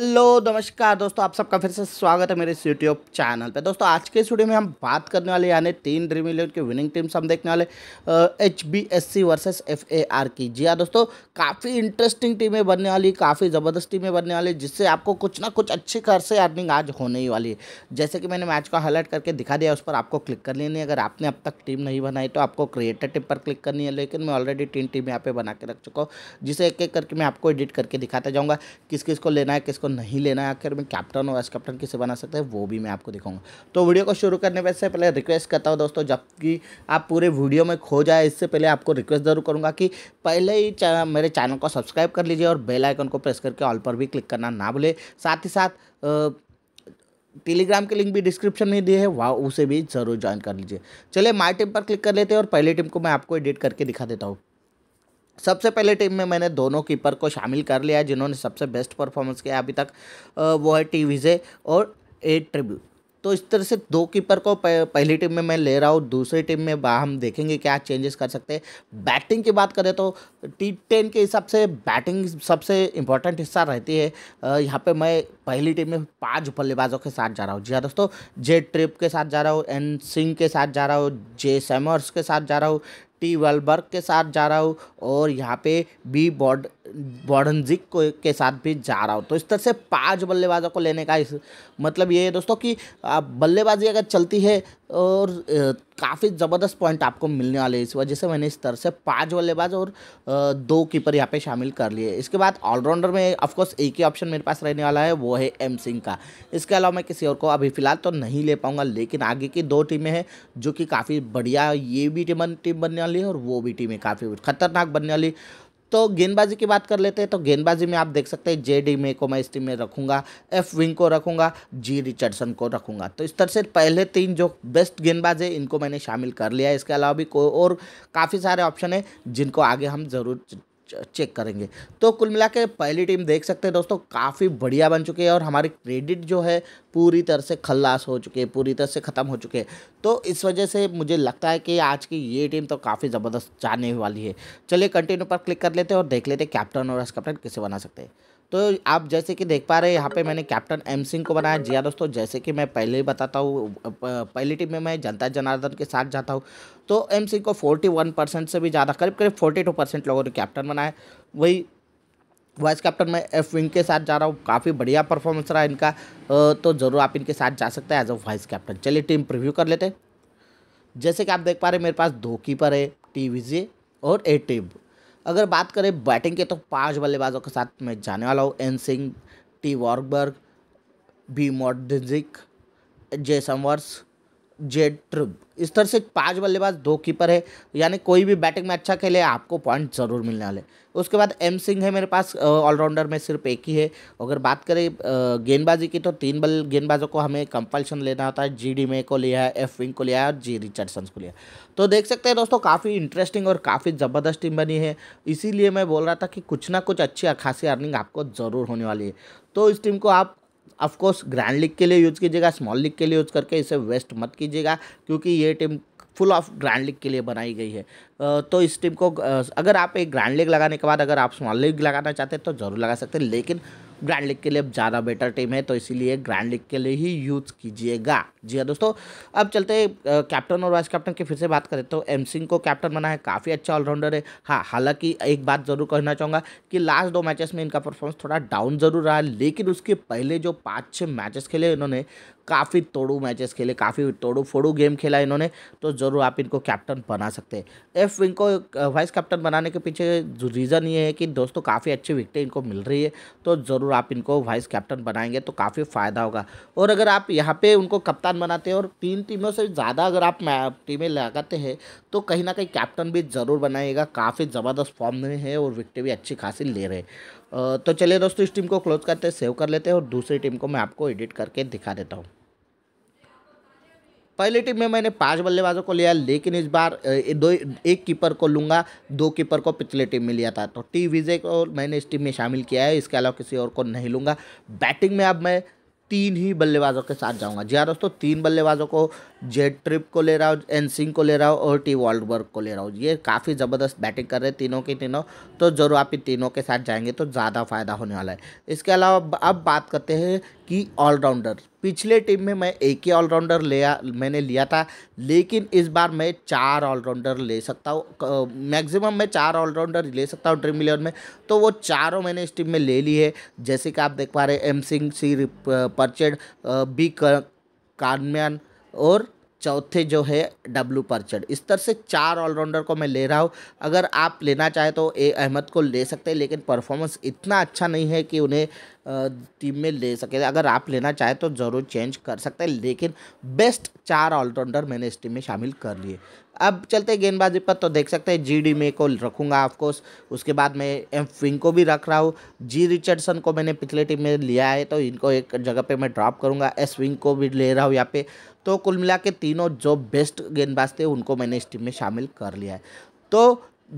hello नमस्कार दोस्तों आप सबका फिर से स्वागत है मेरे इस यूट्यूब चैनल पे दोस्तों आज के स्टूडियो में हम बात करने वाले यानी तीन ड्रीम इलेवन के विनिंग टीम्स हम देखने वाले H B S C versus F A R की जी हाँ दोस्तों काफ़ी इंटरेस्टिंग टीमें बनने वाली काफ़ी ज़बरदस्त टीमें बनने वाली जिससे आपको कुछ ना कुछ अच्छी से अर्निंग आज होने ही वाली है जैसे कि मैंने मैच को हाईलाइट करके दिखा दिया उस पर आपको क्लिक कर लेनी है अगर आपने अब तक टीम नहीं बनाई तो आपको क्रिएटर टिप पर क्लिक करनी है लेकिन मैं ऑलरेडी तीन टीम यहाँ पे बना के रख चुका हूँ जिसे एक एक करके मैं आपको एडिट करके दिखाता जाऊँगा किस किस को लेना है किसको आपको नहीं लेना है आखिर में कैप्टन और वाइस कैप्टन किसे बना सकते हैं वो भी मैं आपको दिखाऊंगा तो वीडियो को शुरू करने से पहले रिक्वेस्ट करता हूँ दोस्तों जबकि आप पूरे वीडियो में खो जाए इससे पहले आपको रिक्वेस्ट ज़रूर करूँगा कि पहले ही मेरे चैनल को सब्सक्राइब कर लीजिए और बेल आइकन को प्रेस करके ऑल पर भी क्लिक करना ना भूले साथ ही साथ टेलीग्राम के लिंक भी डिस्क्रिप्शन में दिए है वहाँ उसे भी ज़रूर ज्वाइन कर लीजिए चलिए माई टीम पर क्लिक कर लेते हैं और पहले टीम को मैं आपको एडिट करके दिखा देता हूँ सबसे पहले टीम में मैंने दोनों कीपर को शामिल कर लिया है जिन्होंने सबसे बेस्ट परफॉर्मेंस किया अभी तक वो है टी विजे और ए ट्रिब्यू तो इस तरह से दो कीपर को पहली टीम में मैं ले रहा हूँ दूसरी टीम में हम देखेंगे क्या चेंजेस कर सकते हैं बैटिंग की बात करें तो टी टेन के हिसाब से बैटिंग सबसे इम्पोर्टेंट हिस्सा रहती है यहाँ पे मैं पहली टीम में पांच बल्लेबाजों के साथ जा रहा हूँ जी हाँ दोस्तों जे ट्रिप के साथ जा रहा हूँ एन सिंह के साथ जा रहा हूँ जे सैमर्स के साथ जा रहा हूँ टी वर्क के साथ जा रहा हूँ और यहाँ पे बी बॉड बॉडनजिक को के साथ भी जा रहा हो तो इस तरह से पांच बल्लेबाजों को लेने का इस मतलब ये है दोस्तों कि आप बल्लेबाजी अगर चलती है और काफ़ी ज़बरदस्त पॉइंट आपको मिलने वाले इस वजह से मैंने इस तरह से पांच बल्लेबाज और दो कीपर यहाँ पे शामिल कर लिए इसके बाद ऑलराउंडर में ऑफकोर्स एक ही ऑप्शन मेरे पास रहने वाला है वो है एम सिंह का इसके अलावा मैं किसी और को अभी फ़िलहाल तो नहीं ले पाऊंगा लेकिन आगे की दो टीमें हैं जो कि काफ़ी बढ़िया ये भी टीम टीम बनने वाली है और वो भी टीमें काफ़ी खतरनाक बनने वाली तो गेंदबाजी की बात कर लेते हैं तो गेंदबाजी में आप देख सकते हैं जे डी मे को मैं इस टीम में रखूंगा एफ विंग को रखूंगा जी रिचर्डसन को रखूंगा तो इस तरह से पहले तीन जो बेस्ट गेंदबाज है इनको मैंने शामिल कर लिया है इसके अलावा भी कोई और काफ़ी सारे ऑप्शन है जिनको आगे हम ज़रूर चेक करेंगे तो कुल मिला के पहली टीम देख सकते हैं दोस्तों काफ़ी बढ़िया बन चुकी है और हमारी क्रेडिट जो है पूरी तरह से खल्लास हो चुकी है पूरी तरह से ख़त्म हो चुके हैं तो इस वजह से मुझे लगता है कि आज की ये टीम तो काफ़ी ज़बरदस्त जाने वाली है चलिए कंटिन्यू पर क्लिक कर लेते हैं और देख लेते हैं कैप्टन और वाइस कैप्टन किसे बना सकते हैं तो आप जैसे कि देख पा रहे हैं यहाँ पे मैंने कैप्टन एम सिंह को बनाया जिया हाँ दोस्तों जैसे कि मैं पहले ही बताता हूँ पहली टीम में मैं जनता जनार्दन के साथ जाता हूँ तो एम सिंह को 41 परसेंट से भी ज़्यादा करीब करीब 42 परसेंट लोगों ने कैप्टन बनाया वही वाइस कैप्टन मैं एफ विंग के साथ जा रहा हूँ काफ़ी बढ़िया परफॉर्मेंस रहा इनका तो ज़रूर आप इनके साथ जा सकते हैं एज अ वाइस कैप्टन चलिए टीम प्रिव्यू कर लेते हैं जैसे कि आप देख पा रहे हैं मेरे पास दो कीपर है टी और ए टीम अगर बात करें बैटिंग के तो पांच बल्लेबाजों के साथ मैं जाने वाला हूँ एन सिंह टी वॉर्कबर्ग बी मॉडिक जे वर्स जेट्रुब इस तरह से पांच बल्लेबाज दो कीपर है यानी कोई भी बैटिंग में अच्छा खेले आपको पॉइंट ज़रूर मिलने वाले उसके बाद एम सिंह है मेरे पास ऑलराउंडर में सिर्फ एक ही है अगर बात करें गेंदबाजी की तो तीन बल गेंदबाजों को हमें कंपल्शन लेना होता है जी डी मे को लिया है एफ विंग को लिया है और जी रिचर्डसन को लिया तो देख सकते हैं दोस्तों काफ़ी इंटरेस्टिंग और काफ़ी ज़बरदस्त टीम बनी है इसीलिए मैं बोल रहा था कि कुछ ना कुछ अच्छी खासी अर्निंग आपको ज़रूर होने वाली है तो इस टीम को आप ऑफकोर्स ग्रैंड लीग के लिए यूज़ कीजिएगा स्मॉल लीग के लिए यूज़ करके इसे वेस्ट मत कीजिएगा क्योंकि ये team full of grand league के लिए बनाई गई है तो इस टीम को अगर आप एक ग्रैंड लीग लगाने के बाद अगर आप स्मॉल लीग लगाना चाहते हैं तो ज़रूर लगा सकते हैं लेकिन ग्रैंड लीग के लिए ज़्यादा बेटर टीम है तो इसीलिए ग्रैंड लीग के लिए ही यूज कीजिएगा जी हाँ दोस्तों अब चलते कैप्टन और वाइस कैप्टन की फिर से बात करें तो एम सिंह को कैप्टन बना है काफ़ी अच्छा ऑलराउंडर है हाँ हालांकि एक बात ज़रूर कहना चाहूँगा कि लास्ट दो मैचेस में इनका परफॉर्मेंस थोड़ा डाउन ज़रूर रहा लेकिन उसके पहले जो पाँच छः मैचेस खेले इन्होंने काफ़ी तोड़ू मैचेस खेले काफ़ी तोड़ू फोड़ू गेम खेला इन्होंने तो ज़रूर आप इनको कैप्टन बना सकते हैं एफ विंग को वाइस कैप्टन बनाने के पीछे रीज़न ये है कि दोस्तों काफ़ी अच्छी विकटें इनको मिल रही है तो ज़रूर आप इनको वाइस कैप्टन बनाएंगे तो काफ़ी फ़ायदा होगा और अगर आप यहाँ पे उनको कप्तान बनाते हैं और तीन टीमों से ज़्यादा अगर आप टीमें लगाते हैं तो कहीं ना कहीं कैप्टन भी ज़रूर बनाएगा काफ़ी ज़बरदस्त फॉर्म में है और विकटें भी अच्छी खासी ले रहे हैं तो चलिए दोस्तों इस टीम को क्लोज करते सेव कर लेते हैं और दूसरी टीम को मैं आपको एडिट करके दिखा देता हूँ पहले टीम में मैंने पांच बल्लेबाजों को लिया लेकिन इस बार दो एक कीपर को लूँगा दो कीपर को पिछले टीम में लिया था तो टी विजय को मैंने इस टीम में शामिल किया है इसके अलावा किसी और को नहीं लूँगा बैटिंग में अब मैं तीन ही बल्लेबाजों के साथ जाऊंगा जी हाँ दोस्तों तीन बल्लेबाजों को जेड ट्रिप को ले रहा हूँ एन सिंह को ले रहा हूँ और टी वर्ल्डबर्ग को ले रहा हूँ ये काफ़ी ज़बरदस्त बैटिंग कर रहे हैं तीनों के तीनों तो जरूर आप ही तीनों के साथ जाएंगे तो ज़्यादा फायदा होने वाला है इसके अलावा अब बात करते हैं कि ऑलराउंडर पिछले टीम में मैं एक ही ऑलराउंडर लिया मैंने लिया था लेकिन इस बार मैं चार ऑलराउंडर ले सकता हूँ मैक्सिमम मैं चार ऑलराउंडर ले सकता हूँ ड्रीम इलेवन में तो वो चारों मैंने इस टीम में ले ली है जैसे कि आप देख पा रहे एम सिंह सी परचेड बी कानम्यान और चौथे जो है डब्लू परचड इस तरह से चार ऑलराउंडर को मैं ले रहा हूँ अगर आप लेना चाहें तो ए अहमद को ले सकते हैं लेकिन परफॉर्मेंस इतना अच्छा नहीं है कि उन्हें टीम में ले सके अगर आप लेना चाहें तो ज़रूर चेंज कर सकते हैं लेकिन बेस्ट चार ऑलराउंडर मैंने इस टीम में शामिल कर लिए अब चलते गेंदबाजी पर तो देख सकते हैं जी डी मे को रखूँगा ऑफकोर्स उसके बाद मैं एम फिंग को भी रख रहा हूँ जी रिचर्डसन को मैंने पिछले टीम में लिया है तो इनको एक जगह पे मैं ड्रॉप करूँगा एस विंग को भी ले रहा हूँ यहाँ पे तो कुल मिला के तीनों जो बेस्ट गेंदबाज थे उनको मैंने इस टीम में शामिल कर लिया है तो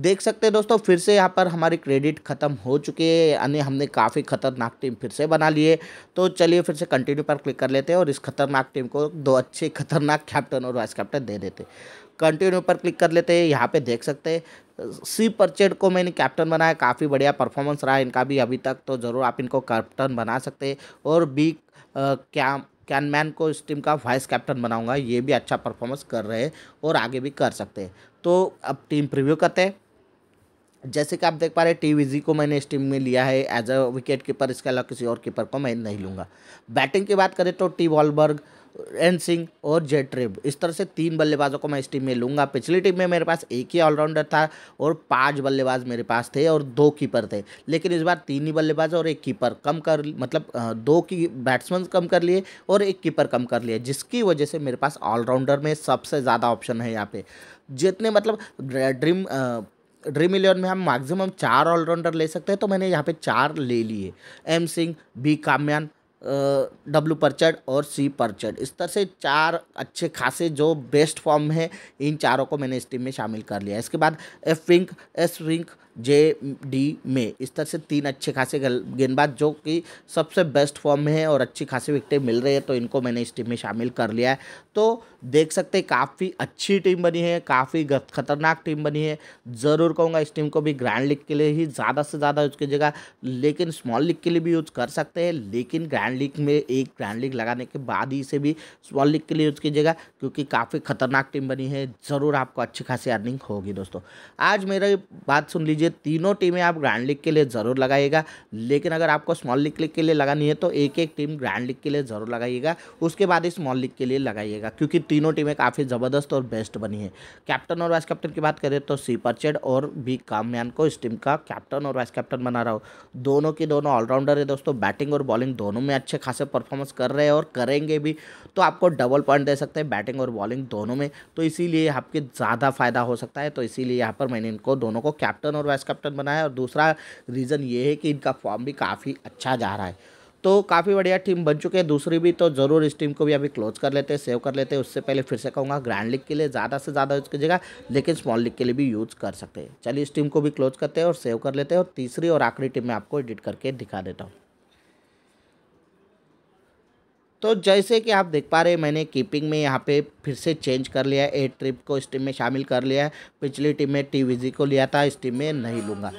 देख सकते हैं दोस्तों फिर से यहाँ पर हमारी क्रेडिट खत्म हो चुकी है यानी हमने काफ़ी खतरनाक टीम फिर से बना ली है तो चलिए फिर से कंटिन्यू पर क्लिक कर लेते हैं और इस खतरनाक टीम को दो अच्छे खतरनाक कैप्टन और वाइस कैप्टन दे देते कंटिन्यू पर क्लिक कर लेते हैं यहाँ पे देख सकते हैं सी परचेड को मैंने कैप्टन बनाया काफ़ी बढ़िया परफॉर्मेंस रहा इनका भी अभी तक तो ज़रूर आप इनको कैप्टन बना सकते और बी क्या कैनमैन को इस टीम का वाइस कैप्टन बनाऊंगा ये भी अच्छा परफॉर्मेंस कर रहे हैं और आगे भी कर सकते हैं तो अब टीम प्रिव्यू करते हैं जैसे कि आप देख पा रहे हैं टी विजी को मैंने इस टीम में लिया है एज अ विकेट कीपर इसके अलावा किसी और कीपर को मैं नहीं लूँगा बैटिंग की बात करें तो टी वॉलबर्ग एन सिंह और जेट ट्रिप इस तरह से तीन बल्लेबाजों को मैं इस टीम में लूँगा पिछली टीम में मेरे पास एक ही ऑलराउंडर था और पाँच बल्लेबाज मेरे पास थे और दो कीपर थे लेकिन इस बार तीन ही बल्लेबाज और एक कीपर कम कर मतलब दो की बैट्समैन कम कर लिए और एक कीपर कम कर लिए जिसकी वजह से मेरे पास ऑलराउंडर में सबसे ज़्यादा ऑप्शन है यहाँ पे जितने मतलब ड्रीम ड्रीम इलेवन में हम मैक्सिमम चार ऑलराउंडर ले सकते हैं तो मैंने यहाँ पे चार ले लिए एम सिंह बी कामयान डब्ल्यू परचड और सी परचड इस तरह से चार अच्छे खासे जो बेस्ट फॉर्म है इन चारों को मैंने इस टीम में शामिल कर लिया इसके बाद एफ विंक एस विंक जे डी में इस तरह से तीन अच्छे खासे गेंदबाज जो कि सबसे बेस्ट फॉर्म में है और अच्छी खासी विकटें मिल रही है तो इनको मैंने इस टीम में शामिल कर लिया है तो देख सकते हैं काफ़ी अच्छी टीम बनी है काफ़ी खतरनाक टीम बनी है ज़रूर कहूँगा इस टीम को भी ग्रैंड लीग के लिए ही ज़्यादा से ज़्यादा यूज़ कीजिएगा लेकिन स्मॉल लीग के लिए भी यूज़ कर सकते हैं लेकिन ग्रैंड लीग में एक ग्रैंड लीग लगाने के बाद ही इसे भी स्मॉल लीग के लिए यूज़ कीजिएगा क्योंकि काफ़ी खतरनाक टीम बनी है ज़रूर आपको अच्छी खासी अर्निंग होगी दोस्तों आज मेरी बात सुन लीजिए लीजिए तीनों टीमें आप ग्रैंड लीग के लिए ज़रूर लगाइएगा लेकिन अगर आपको स्मॉल लीग के लिए लगानी है तो एक एक टीम ग्रैंड लीग के लिए ज़रूर लगाइएगा उसके बाद स्मॉल लीग के लिए लगाइएगा क्योंकि तीनों टीमें काफ़ी ज़बरदस्त और बेस्ट बनी है कैप्टन और वाइस कैप्टन की बात करें तो सी परचेड और बी कामयान को इस टीम का कैप्टन और वाइस कैप्टन बना रहा हूँ दोनों की दोनों ऑलराउंडर है दोस्तों बैटिंग और बॉलिंग दोनों में अच्छे खासे परफॉर्मेंस कर रहे हैं और करेंगे भी तो आपको डबल पॉइंट दे सकते हैं बैटिंग और बॉलिंग दोनों में तो इसीलिए आपके ज़्यादा फायदा हो सकता है तो इसीलिए यहाँ पर मैंने इनको दोनों को कैप्टन और वाइस कैप्टन बना है और दूसरा रीज़न ये है कि इनका फॉर्म भी काफ़ी अच्छा जा रहा है तो काफ़ी बढ़िया टीम बन चुकी है दूसरी भी तो ज़रूर इस टीम को भी अभी क्लोज कर लेते हैं सेव कर लेते हैं उससे पहले फिर से कहूँगा ग्रैंड लीग के लिए ज़्यादा से ज़्यादा यूज़ कीजिएगा लेकिन स्मॉल लीग के लिए भी यूज़ कर सकते हैं चलिए इस टीम को भी क्लोज करते हैं और सेव कर लेते हैं और तीसरी और आखिरी टीम में आपको एडिट करके दिखा देता हूँ तो जैसे कि आप देख पा रहे हैं मैंने कीपिंग में यहाँ पे फिर से चेंज कर लिया है ए ट्रिप को इस टीम में शामिल कर लिया है पिछली टीम में टी को लिया था इस टीम में नहीं लूँगा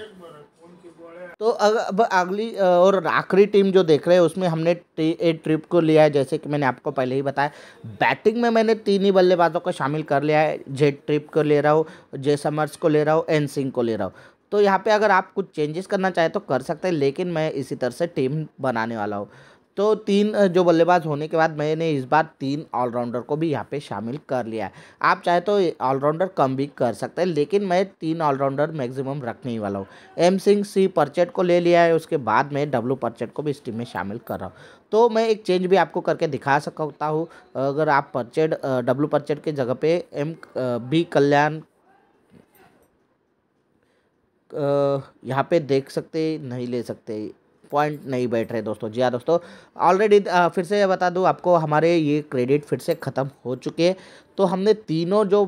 तो अब अगली और आखिरी टीम जो देख रहे हैं उसमें हमने ए ट्रिप को लिया है जैसे कि मैंने आपको पहले ही बताया बैटिंग में मैंने तीन ही बल्लेबाजों को शामिल कर लिया है जे ट्रिप को ले रहा हूँ जे समर्स को ले रहा हूँ एन सिंह को ले रहा हूँ तो यहाँ पे अगर आप कुछ चेंजेस करना चाहें तो कर सकते हैं लेकिन मैं इसी तरह से टीम बनाने वाला हूँ तो तीन जो बल्लेबाज होने के बाद मैंने इस बार तीन ऑलराउंडर को भी यहाँ पे शामिल कर लिया है आप चाहे तो ऑलराउंडर कम भी कर सकते हैं लेकिन मैं तीन ऑलराउंडर मैक्सिमम रखने ही वाला हूँ एम सिंह सी परचेट को ले लिया है उसके बाद मैं डब्लू परचेट को भी इस टीम में शामिल कर रहा हूँ तो मैं एक चेंज भी आपको करके दिखा सकता हूँ अगर आप परचेट डब्लू परचेट की जगह पे एम बी कल्याण यहाँ पर देख सकते नहीं ले सकते पॉइंट नहीं बैठ रहे दोस्तों जी हाँ दोस्तों ऑलरेडी फिर से बता दूँ आपको हमारे ये क्रेडिट फिर से ख़त्म हो चुके हैं तो हमने तीनों जो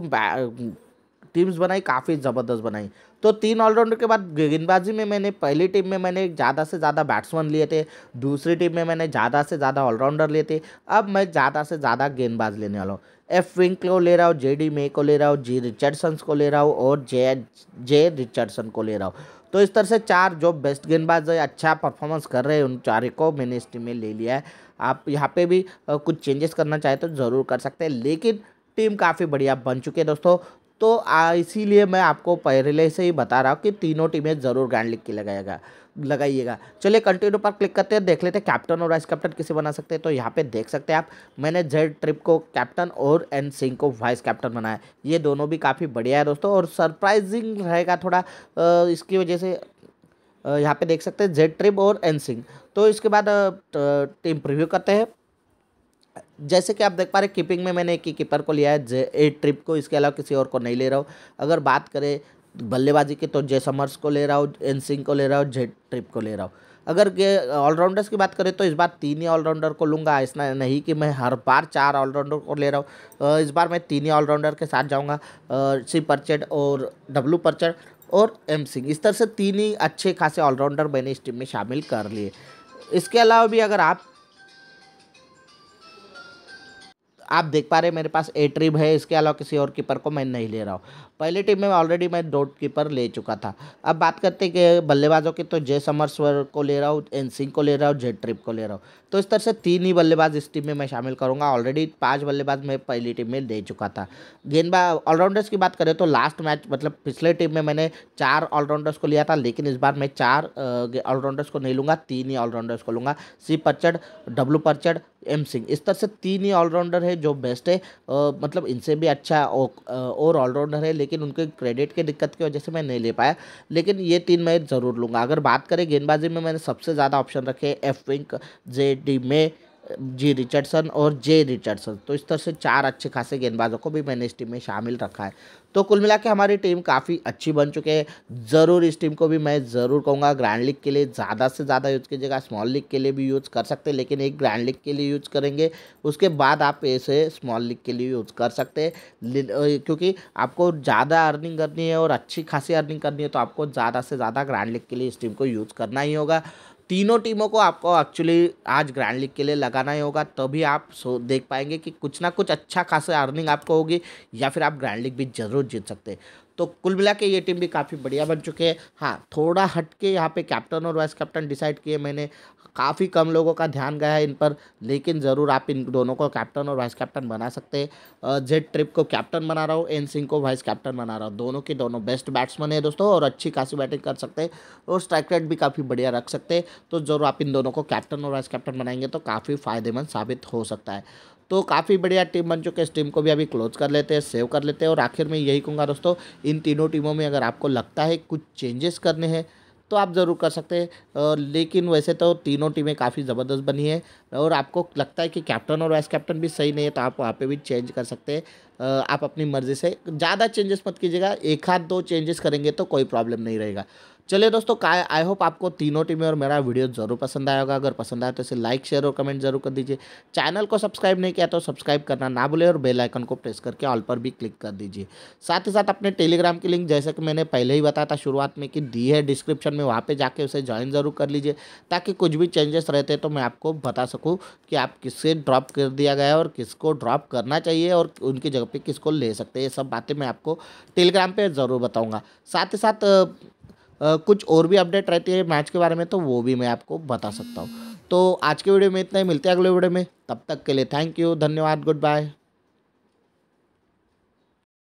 टीम्स बनाई काफ़ी ज़बरदस्त बनाई तो तीन ऑलराउंडर के बाद गेंदबाजी में मैंने पहली टीम में मैंने ज़्यादा से ज़्यादा बैट्समैन लिए थे दूसरी टीम में मैंने ज़्यादा से ज़्यादा ऑलराउंडर लिए थे अब मैं ज़्यादा से ज़्यादा गेंदबाज लेने वाला हूँ एफ विंक को ले रहा हूँ जे डी मे को ले रहा हूँ जी रिचर्डसन को ले रहा हूँ और जे जे रिचर्डसन को ले रहा हूँ तो इस तरह से चार जो बेस्ट गेंदबाज अच्छा परफॉर्मेंस कर रहे हैं उन चार को मैंने इस टीम में ले लिया है आप यहाँ पे भी कुछ चेंजेस करना चाहे तो ज़रूर कर सकते हैं लेकिन टीम काफ़ी बढ़िया बन चुकी है दोस्तों तो इसीलिए मैं आपको पहले से ही बता रहा हूँ कि तीनों टीमें ज़रूर ग्रैंड लीग की लगाएगा लगाइएगा चलिए कंटिन्यू पर क्लिक करते हैं देख लेते हैं कैप्टन और वाइस कैप्टन किसे बना सकते हैं तो यहाँ पे देख सकते हैं आप मैंने जेड ट्रिप को कैप्टन और एन सिंह को वाइस कैप्टन बनाया ये दोनों भी काफ़ी बढ़िया है दोस्तों और सरप्राइजिंग रहेगा थोड़ा इसकी वजह से यहाँ पे देख सकते हैं जेड ट्रिप और एन सिंह तो इसके बाद टीम प्रिव्यू करते हैं जैसे कि आप देख पा रहे कीपिंग में मैंने एक ही कीपर को लिया है ए ट्रिप को इसके अलावा किसी और को नहीं ले रहा हूँ अगर बात करें बल्लेबाजी की तो जे समर्स को ले रहा हूँ एन सिंह को ले रहा हूँ जेड ट्रिप को ले रहा हूँ अगर ऑलराउंडर्स की बात करें तो इस बार तीन ही ऑलराउंडर को लूँगा ऐसा नहीं कि मैं हर बार चार ऑलराउंडर को ले रहा हूँ इस बार मैं तीन ही ऑलराउंडर के साथ जाऊँगा सी परचेड और डब्लू परचेड और एम सिंह इस तरह से तीन ही अच्छे खासे ऑलराउंडर मैंने इस टीम में शामिल कर लिए इसके अलावा भी अगर आप आप देख पा रहे हैं मेरे पास ए ट्रिप है इसके अलावा किसी और कीपर को मैं नहीं ले रहा हूँ पहले टीम में ऑलरेडी मैं दो कीपर ले चुका था अब बात करते हैं कि बल्लेबाजों की तो जय समरस्वर को ले रहा हूँ एन सिंह को ले रहा हूँ जेड ट्रिप को ले रहा हूँ तो इस तरह से तीन ही बल्लेबाज इस टीम में मैं शामिल करूँगा ऑलरेडी पाँच बल्लेबाज मैं पहली टीम में ले चुका था गेंदबाज ऑलराउंडर्स की बात करें तो लास्ट मैच मतलब पिछले टीम में मैंने चार ऑलराउंडर्स को लिया था लेकिन इस बार मैं चार ऑलराउंडर्स को नहीं लूँगा तीन ही ऑलराउंडर्स को लूँगा सी परचड डब्लू परचड एम सिंह इस तरह से तीन ही ऑलराउंडर है जो बेस्ट है मतलब इनसे भी अच्छा और ऑलराउंडर है लेकिन उनके क्रेडिट की दिक्कत की वजह से मैं नहीं ले पाया लेकिन ये तीन मैं ज़रूर लूँगा अगर बात करें गेंदबाजी में मैंने सबसे ज़्यादा ऑप्शन रखे एफ विंक जे डी में जी रिचर्डसन और जे रिचर्डसन तो इस तरह से चार अच्छे खासे गेंदबाजों को भी मैंने इस टीम में शामिल रखा है तो कुल मिला के हमारी टीम काफ़ी अच्छी बन चुकी है ज़रूर इस टीम को भी मैं ज़रूर कहूँगा ग्रैंड लीग के लिए ज़्यादा से ज़्यादा यूज़ कीजिएगा स्मॉल लीग के लिए भी यूज़ कर सकते हैं लेकिन एक ग्रैंड लीग के लिए यूज़ करेंगे उसके बाद आप इसे स्मॉल लीग के लिए यूज़ कर सकते हैं क्योंकि आपको ज़्यादा अर्निंग करनी है और अच्छी खासी अर्निंग करनी है तो आपको ज़्यादा से ज़्यादा ग्रैंड लीग के लिए इस टीम को यूज़ करना ही होगा तीनों टीमों को आपको एक्चुअली आज ग्रैंड लीग के लिए लगाना ही होगा तभी तो आप सो देख पाएंगे कि कुछ ना कुछ अच्छा खासा अर्निंग आपको होगी या फिर आप ग्रैंड लीग भी जरूर जीत सकते हैं तो कुल मिला के ये टीम भी काफ़ी बढ़िया बन चुकी है हाँ थोड़ा हट के यहाँ पे कैप्टन और वाइस कैप्टन डिसाइड किए मैंने काफ़ी कम लोगों का ध्यान गया है इन पर लेकिन ज़रूर आप इन दोनों को कैप्टन और वाइस कैप्टन बना सकते हैं जेड ट्रिप को कैप्टन बना रहा हूँ एन सिंह को वाइस कैप्टन बना रहा हूँ दोनों के दोनों बेस्ट बैट्समैन है दोस्तों और अच्छी खासी बैटिंग कर सकते हैं और स्ट्राइक रेट भी काफ़ी बढ़िया रख सकते हैं तो ज़रूर आप इन दोनों को कैप्टन और वाइस कैप्टन बनाएंगे तो काफ़ी फ़ायदेमंद साबित हो सकता है तो काफ़ी बढ़िया टीम बन चुके इस टीम को भी अभी क्लोज कर लेते हैं सेव कर लेते हैं और आखिर में यही कहूँगा दोस्तों इन तीनों टीमों में अगर आपको लगता है कुछ चेंजेस करने हैं तो आप ज़रूर कर सकते हैं लेकिन वैसे तो तीनों टीमें काफ़ी ज़बरदस्त बनी है और आपको लगता है कि कैप्टन और वाइस कैप्टन भी सही नहीं है तो आप वहाँ पे भी चेंज कर सकते हैं आप अपनी मर्ज़ी से ज़्यादा चेंजेस मत कीजिएगा एक आध दो चेंजेस करेंगे तो कोई प्रॉब्लम नहीं रहेगा चलिए दोस्तों का आई होप आपको तीनों टीमें और मेरा वीडियो जरूर पसंद आया होगा अगर पसंद आया तो इसे लाइक शेयर और कमेंट जरूर कर दीजिए चैनल को सब्सक्राइब नहीं किया तो सब्सक्राइब करना ना भूले और बेल आइकन को प्रेस करके ऑल पर भी क्लिक कर दीजिए साथ ही साथ अपने टेलीग्राम की लिंक जैसे कि मैंने पहले ही बताया था शुरुआत में कि दी है डिस्क्रिप्शन में वहाँ पर जाके उसे ज्वाइन जरूर कर लीजिए ताकि कुछ भी चेंजेस रहते तो मैं आपको बता सकूँ कि आप किससे ड्रॉप कर दिया गया और किसको ड्रॉप करना चाहिए और उनकी जगह पर किसको ले सकते ये सब बातें मैं आपको टेलीग्राम पर ज़रूर बताऊँगा साथ ही साथ कुछ और भी अपडेट रहती है मैच के बारे में तो वो भी मैं आपको बता सकता हूँ तो आज के वीडियो में इतना ही मिलते हैं अगले वीडियो में तब तक के लिए थैंक यू धन्यवाद गुड बाय